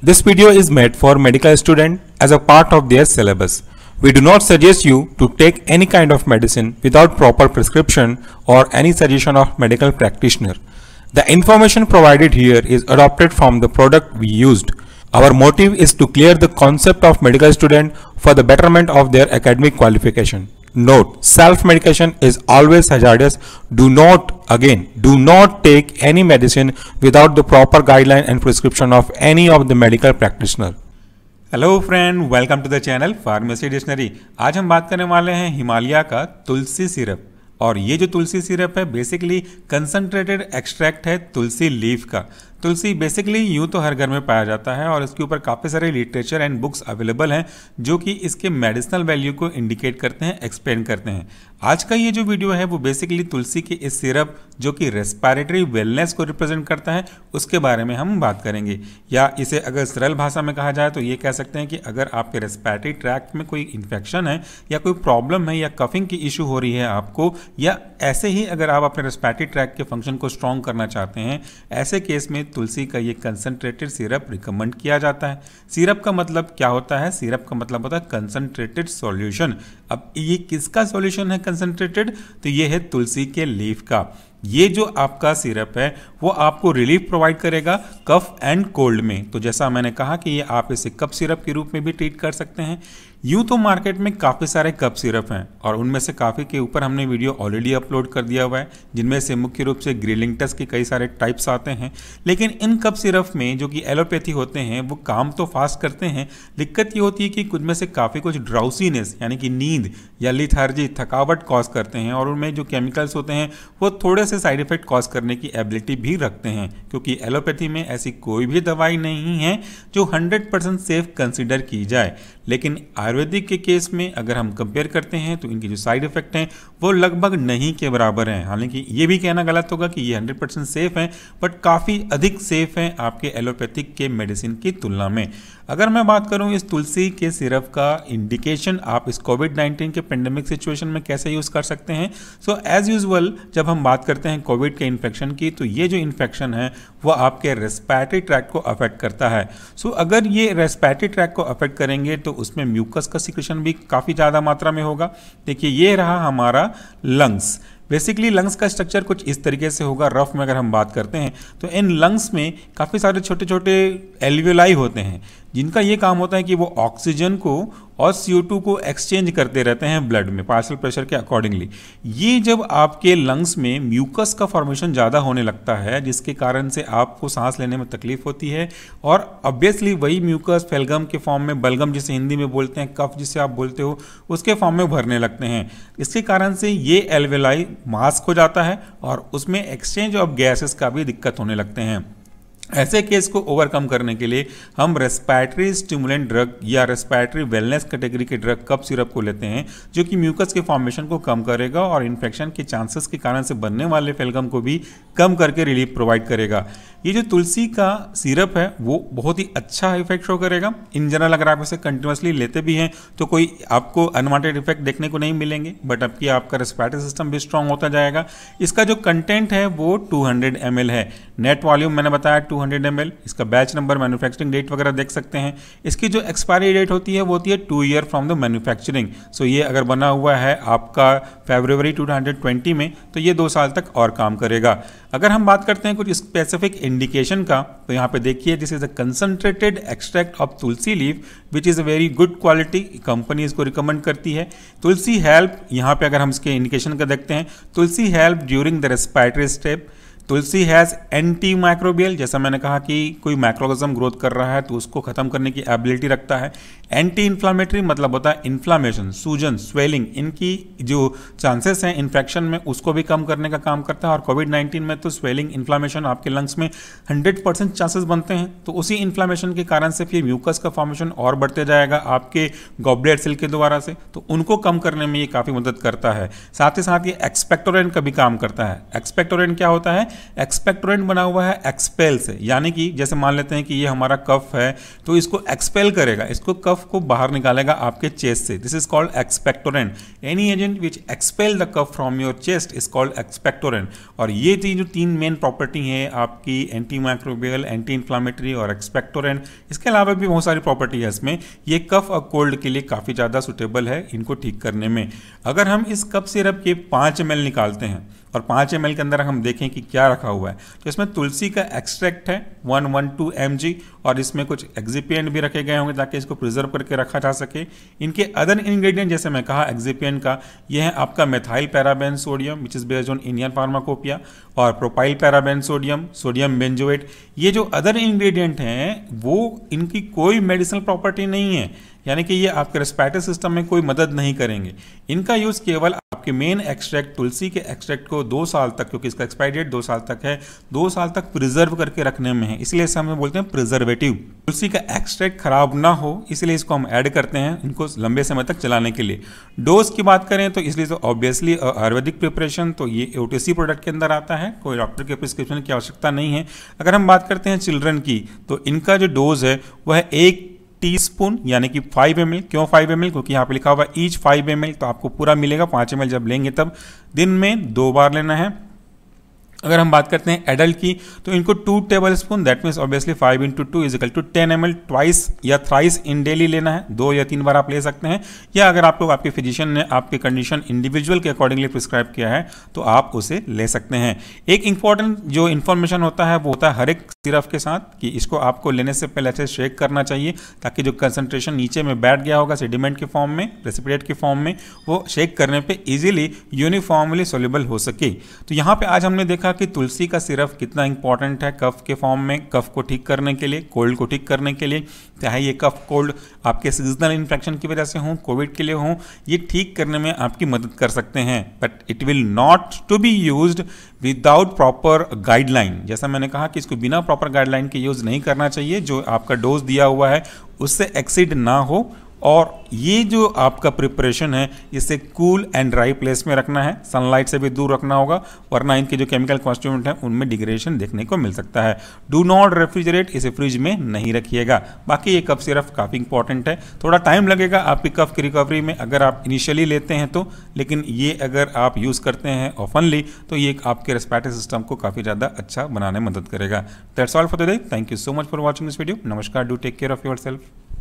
This video is made for medical student as a part of their syllabus. We do not suggest you to take any kind of medicine without proper prescription or any suggestion of medical practitioner. The information provided here is adopted from the product we used. Our motive is to clear the concept of medical student for the betterment of their academic qualification. Note, self-medication is always hazardous. Do not, again, do not take any medicine without the proper guideline and prescription of any of the medical practitioner. Hello friend welcome to the channel pharmacy dictionary आज हम बात करने वाले हैं हिमालय का तुलसी syrup और ये जो तुलसी सिरप है बेसिकली कंसंट्रेटेड एक्सट्रैक्ट है तुलसी लीफ का तुलसी बेसिकली यूं तो हर घर में पाया जाता है और इसके ऊपर काफ़ी सारे लिटरेचर एंड बुक्स अवेलेबल हैं जो कि इसके मेडिसिनल वैल्यू को इंडिकेट करते हैं एक्सप्लेन करते हैं आज का ये जो वीडियो है वो बेसिकली तुलसी के इस सिरप जो कि रेस्पायरेटरी वेलनेस को रिप्रेजेंट करता है उसके बारे में हम बात करेंगे या इसे अगर सरल भाषा में कहा जाए तो ये कह सकते हैं कि अगर आपके रेस्पायरेटरी ट्रैक्ट में कोई इन्फेक्शन है या कोई प्रॉब्लम है या कफिंग की इशू हो रही है आपको या ऐसे ही अगर आप अपने रेस्पायरेटरी ट्रैक के फंक्शन को स्ट्रॉन्ग करना चाहते हैं ऐसे केस में तुलसी का ये कंसनट्रेटेड सिरप रिकमेंड किया जाता है सिरप का मतलब क्या होता है सिरप का मतलब होता है कंसनट्रेटेड सॉल्यूशन अब ये किसका सॉल्यूशन है कंसनट्रेटेड तो ये है तुलसी के लीफ का ये जो आपका सिरप है वो आपको रिलीफ प्रोवाइड करेगा कफ एंड कोल्ड में तो जैसा मैंने कहा कि ये आप इसे कप सिरप के रूप में भी ट्रीट कर सकते हैं यूँ तो मार्केट में काफ़ी सारे कप सिरप हैं और उनमें से काफ़ी के ऊपर हमने वीडियो ऑलरेडी अपलोड कर दिया हुआ है जिनमें से मुख्य रूप से ग्रिलिंगटस के कई सारे टाइप्स आते हैं लेकिन इन कप सिरप में जो कि एलोपैथी होते हैं वो काम तो फास्ट करते हैं दिक्कत ये होती है कि कुछ में से काफ़ी कुछ ड्राउसीनेस यानी कि नींद या लिथार्जी थकावट कॉज करते हैं और उनमें जो केमिकल्स होते हैं वो थोड़े से साइड इफेक्ट कॉज करने की एबिलिटी भी रखते हैं क्योंकि एलोपैथी में ऐसी कोई भी दवाई नहीं है जो 100 परसेंट सेफ कंसिडर की जाए लेकिन आयुर्वेदिक के केस में अगर हम कंपेयर करते हैं तो इनके जो साइड इफेक्ट हैं वो लगभग नहीं के बराबर हैं हालांकि ये भी कहना गलत होगा कि ये हंड्रेड परसेंट सेफ हैं बट काफ़ी अधिक सेफ हैं आपके एलोपैथिक के मेडिसिन की तुलना में अगर मैं बात करूं इस तुलसी के सिरप का इंडिकेशन आप इस कोविड नाइन्टीन के पेंडेमिक सिचुएशन में कैसे यूज़ कर सकते हैं सो एज़ यूजल जब हम बात करते करते हैं कोविड के इन्फेक्शन की तो ये जो इन्फेक्शन है वह आपके रेस्पैटरी ट्रैक को अफेक्ट करता है सो अगर ये रेस्पैटरी ट्रैक को अफेक्ट करेंगे तो उसमें म्यूकस का सिक्रेशन भी काफ़ी ज़्यादा मात्रा में होगा देखिए ये रहा हमारा लंग्स बेसिकली लंग्स का स्ट्रक्चर कुछ इस तरीके से होगा रफ में अगर हम बात करते हैं तो इन लंग्स में काफ़ी सारे छोटे छोटे एल्वियोलाई होते हैं जिनका ये काम होता है कि वो ऑक्सीजन को और CO2 को एक्सचेंज करते रहते हैं ब्लड में पार्सल प्रेशर के अकॉर्डिंगली ये जब आपके लंग्स में म्यूकस का फॉर्मेशन ज़्यादा होने लगता है जिसके कारण से आपको सांस लेने में तकलीफ होती है और ऑब्वियसली वही म्यूकस फेलगम के फॉर्म में बलगम जिसे हिंदी में बोलते हैं कफ जिसे आप बोलते हो उसके फॉर्म में भरने लगते हैं इसके कारण से ये एलवेलाई मास्क हो जाता है और उसमें एक्सचेंज ऑफ गैसेस का भी दिक्कत होने लगते हैं ऐसे केस को ओवरकम करने के लिए हम रेस्पायटरी स्टिमुलेंट ड्रग या रेस्पैटरी वेलनेस कैटेगरी के ड्रग कप सिरप को लेते हैं जो कि म्यूकस के फॉर्मेशन को कम करेगा और इन्फेक्शन के चांसेस के कारण से बनने वाले फेलगम को भी कम करके रिलीफ प्रोवाइड करेगा ये जो तुलसी का सिरप है वो बहुत ही अच्छा इफेक्ट शो करेगा इन जनरल अगर आप इसे कंटिन्यूसली लेते भी हैं तो कोई आपको अनवांटेड इफेक्ट देखने को नहीं मिलेंगे बट अब आपका रेस्पायटरी सिस्टम भी स्ट्रांग होता जाएगा इसका जो कंटेंट है वो टू हंड्रेड है नेट वॉल्यूम मैंने बताया two two hundred M L इसका बैच नंबर मैन्युफैक्चरिंग डेट वगैरह देख सकते हैं इसकी जो एक्सपायरी डेट होती है वो होती है two year from the manufacturing so ये अगर बना हुआ है आपका फेबरवरी टू हंड्रेड ट्वेंटी में तो ये दो साल तक और काम करेगा अगर हम बात करते हैं कुछ स्पेसिफिक इंडिकेशन का तो यहाँ पे देखिए this is a concentrated extract of tulsi leave which is a very good quality company इसको रिकमेंड करती है तुलसी हेल्प यहाँ पे अगर हम इसके इंडिकेशन का देखते हैं tulsi help during the respiratory step tulsi has anti microbial जैसा मैंने कहा कि कोई माइक्रोगजम ग्रोथ कर रहा है तो उसको ख़त्म करने की एबिलिटी रखता है एंटी इन्फ्लामेटरी मतलब होता है इन्फ्लामेशन सूजन स्वेलिंग इनकी जो चांसेस हैं इन्फेक्शन में उसको भी कम करने का काम करता है और कोविड 19 में तो स्वेलिंग इन्फ्लामेशन आपके लंग्स में 100 परसेंट चांसेस बनते हैं तो उसी इन्फ्लामेशन के कारण से फिर म्यूकस का फॉर्मेशन और बढ़ते जाएगा आपके गॉबलेट सेल के द्वारा से तो उनको कम करने में ये काफ़ी मदद करता है साथ ही साथ ये एक्सपेक्टोरेंट का भी काम करता है एक्सपेक्टोरेंट क्या होता है एक्सपेक्टोरेंट बना हुआ है एक्सपेल से यानी कि जैसे मान लेते हैं कि ये हमारा कफ है तो इसको एक्सपेल करेगा इसको कफ को बाहर निकालेगा आपके चेस्ट से this is called expectorant any agent which expel the cough from your chest is called expectorant और ये थी जो तीन मेन प्रॉपर्टी है आपकी एंटी माइक्रोबियल एंटी इन्फ्लामेटरी और एक्सपेक्टोरेंट इसके अलावा भी बहुत सारी प्रॉपर्टी है इसमें ये कफ और कोल्ड के लिए काफ़ी ज़्यादा सुटेबल है इनको ठीक करने में अगर हम इस कफ सिरप के पांच एम निकालते हैं और पाँच एम के अंदर हम देखें कि क्या रखा हुआ है तो इसमें तुलसी का एक्सट्रैक्ट है वन वन टू एम और इसमें कुछ एग्जिपियन भी रखे गए होंगे ताकि इसको प्रिजर्व करके रखा जा सके इनके अदर इंग्रेडिएंट जैसे मैं कहा एग्जिपियन का यह है आपका methyl paraben sodium which is based on Indian pharmacopoeia और propyl paraben sodium sodium benzoate ये जो अदर इन्ग्रीडियंट हैं वो इनकी कोई मेडिसिनल प्रॉपर्टी नहीं है यानी कि ये आपके रेस्पायरेटरी सिस्टम में कोई मदद नहीं करेंगे इनका यूज़ केवल आपके मेन एक्सट्रैक्ट तुलसी के एक्सट्रैक्ट को दो साल तक क्योंकि इसका एक्सपायरी डेट दो साल तक है दो साल तक प्रिजर्व करके रखने में है इसलिए इसे हमें बोलते हैं प्रिजर्वेटिव तुलसी का एक्सट्रैक्ट खराब ना हो इसलिए इसको हम ऐड करते हैं इनको लंबे समय तक चलाने के लिए डोज की बात करें तो इसलिए तो ऑब्वियसली आयुर्वेदिक प्रिपरेशन तो ये ओ प्रोडक्ट के अंदर आता है कोई डॉक्टर के प्रिस्क्रिप्शन की आवश्यकता नहीं है अगर हम बात करते हैं चिल्ड्रन की तो इनका जो डोज है वह एक टीस्पून यानी कि 5 एम क्यों 5 एम क्योंकि यहाँ पे लिखा हुआ ईच 5 एम तो आपको पूरा मिलेगा 5 एम जब लेंगे तब दिन में दो बार लेना है अगर हम बात करते हैं एडल्ट की तो इनको two tablespoon that means obviously five into two equal to ten M L twice या थ्राइस इन डेली लेना है दो या तीन बार आप ले सकते हैं या अगर आप लोग आपके फिजिशियन ने आपकी कंडीशन इंडिविजुअल के अकॉर्डिंगली प्रिस्क्राइब किया है तो आप उसे ले सकते हैं एक इंपॉर्टेंट जो इन्फॉर्मेशन होता है वो होता है हर एक सिरफ के साथ कि इसको आपको लेने से पहले अच्छे शेक करना चाहिए ताकि जो कंसनट्रेशन नीचे में बैठ गया होगा सीडिमेंट के फॉर्म में रेसिपिडेट के फॉर्म में वो शेक करने पर ईजिली यूनिफॉर्मली सोलेबल हो सके तो यहाँ पर आज हमने देखा देखा कि तुलसी का सिरप कितना इंपॉर्टेंट है कफ के फॉर्म में कफ को ठीक करने के लिए कोल्ड को ठीक करने के लिए चाहे ये कफ कोल्ड आपके सीजनल इन्फेक्शन की वजह से हो कोविड के लिए हो ये ठीक करने में आपकी मदद कर सकते हैं but it will not to be use without proper guideline जैसा मैंने कहा कि इसको बिना प्रॉपर गाइडलाइन के यूज़ नहीं करना चाहिए जो आपका डोज दिया हुआ है उससे एक्सीड ना हो और ये जो आपका प्रिपरेशन है इसे कूल एंड ड्राई प्लेस में रखना है सनलाइट से भी दूर रखना होगा वरना इनके जो केमिकल कॉन्स्टिट्यूंट हैं उनमें डिग्रेडेशन देखने को मिल सकता है डू नॉट रेफ्रिजरेट इसे फ्रिज में नहीं रखिएगा बाकी ये कफ सिर्फ काफ़ी इंपॉर्टेंट है थोड़ा टाइम लगेगा आपकी कफ की रिकवरी में अगर आप इनिशियली लेते हैं तो लेकिन ये अगर आप यूज़ करते हैं ऑफनली तो ये आपके रेस्पैटरी सिस्टम को काफ़ी ज़्यादा अच्छा बनाने में मदद करेगा that's all for day thank you so much for watching this video नमस्कार do take care of your self